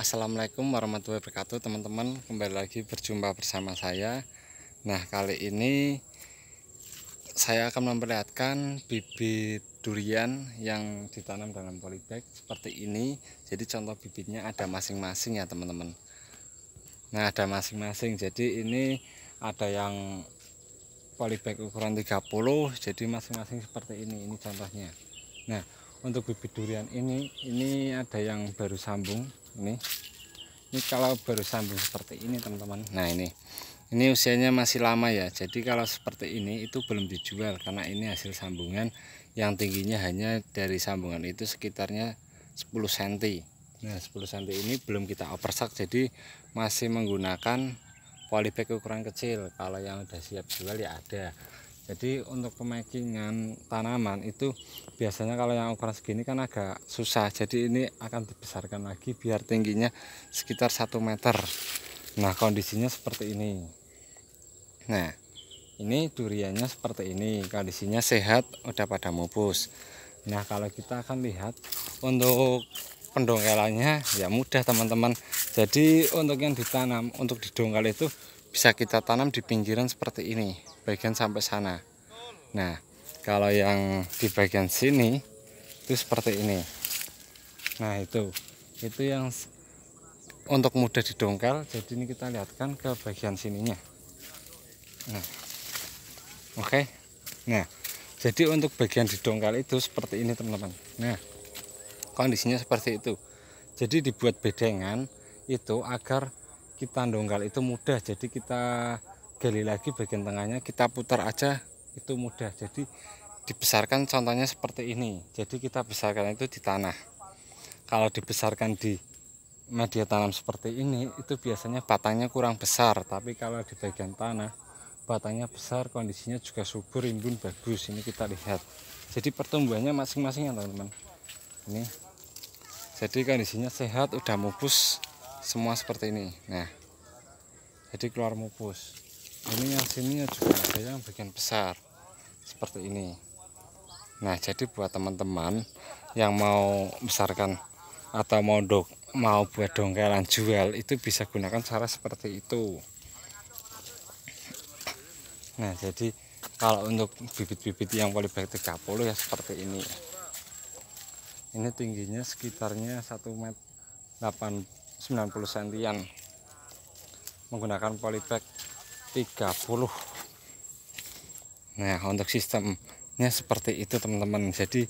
Assalamualaikum warahmatullahi wabarakatuh teman-teman kembali lagi berjumpa bersama saya nah kali ini saya akan memperlihatkan bibit durian yang ditanam dalam polybag seperti ini jadi contoh bibitnya ada masing-masing ya teman-teman nah ada masing-masing jadi ini ada yang polybag ukuran 30 jadi masing-masing seperti ini ini contohnya nah untuk bibit durian ini ini ada yang baru sambung ini ini kalau baru sambung seperti ini teman-teman nah ini ini usianya masih lama ya jadi kalau seperti ini itu belum dijual karena ini hasil sambungan yang tingginya hanya dari sambungan itu sekitarnya 10 cm nah 10 cm ini belum kita oversak jadi masih menggunakan polybag ukuran kecil kalau yang sudah siap jual ya ada jadi untuk pemakingan tanaman itu biasanya kalau yang ukuran segini kan agak susah jadi ini akan dibesarkan lagi biar tingginya sekitar 1 meter nah kondisinya seperti ini nah ini duriannya seperti ini kondisinya sehat udah pada mupus. nah kalau kita akan lihat untuk pendongkelannya ya mudah teman-teman jadi untuk yang ditanam untuk didongkel itu bisa kita tanam di pinggiran seperti ini bagian sampai sana Nah, kalau yang di bagian sini itu seperti ini. Nah, itu. Itu yang untuk mudah didongkel. Jadi ini kita lihatkan ke bagian sininya. Nah. Oke. Okay. Nah, jadi untuk bagian didongkel itu seperti ini, teman-teman. Nah, kondisinya seperti itu. Jadi dibuat bedengan itu agar kita dongkal itu mudah. Jadi kita gali lagi bagian tengahnya, kita putar aja itu mudah jadi dibesarkan contohnya seperti ini jadi kita besarkan itu di tanah kalau dibesarkan di media tanam seperti ini itu biasanya batangnya kurang besar tapi kalau di bagian tanah batangnya besar kondisinya juga subur rimbun bagus ini kita lihat jadi pertumbuhannya masing-masing ya teman-teman ini jadi kondisinya sehat udah mupus semua seperti ini nah jadi keluar mupus Oh, ini yang sini ya juga ada yang bagian besar seperti ini nah jadi buat teman-teman yang mau besarkan atau mau dok mau buat dongkelan jual itu bisa gunakan cara seperti itu nah jadi kalau untuk bibit-bibit yang polybag 30 ya seperti ini ini tingginya sekitarnya 1 meter 8 90 sentian menggunakan polybag 30 nah untuk sistemnya seperti itu teman-teman jadi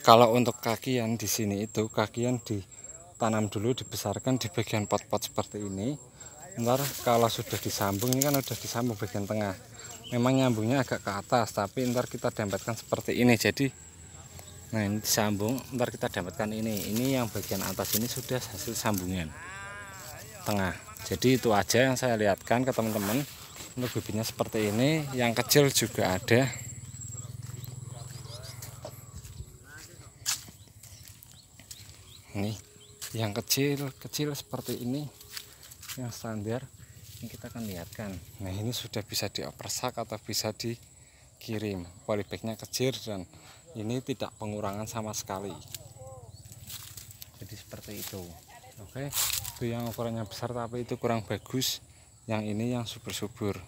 kalau untuk kakian di sini itu kakian ditanam dulu dibesarkan di bagian pot-pot seperti ini ntar kalau sudah disambung ini kan sudah disambung bagian tengah memang nyambungnya agak ke atas tapi ntar kita dempetkan seperti ini jadi nah ini disambung ntar kita dapatkan ini ini yang bagian atas ini sudah hasil sambungan tengah jadi itu aja yang saya lihatkan ke teman-teman untuk bibitnya seperti ini yang kecil juga ada ini yang kecil kecil seperti ini yang standar ini kita akan lihatkan nah ini sudah bisa diopersak atau bisa dikirim polybagnya kecil dan ini tidak pengurangan sama sekali jadi seperti itu oke okay itu yang ukurannya besar tapi itu kurang bagus yang ini yang subur-subur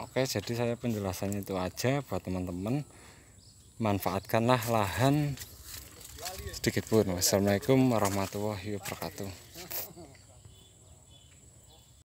oke jadi saya penjelasannya itu aja buat teman-teman manfaatkanlah lahan sedikit pun wassalamualaikum warahmatullahi wabarakatuh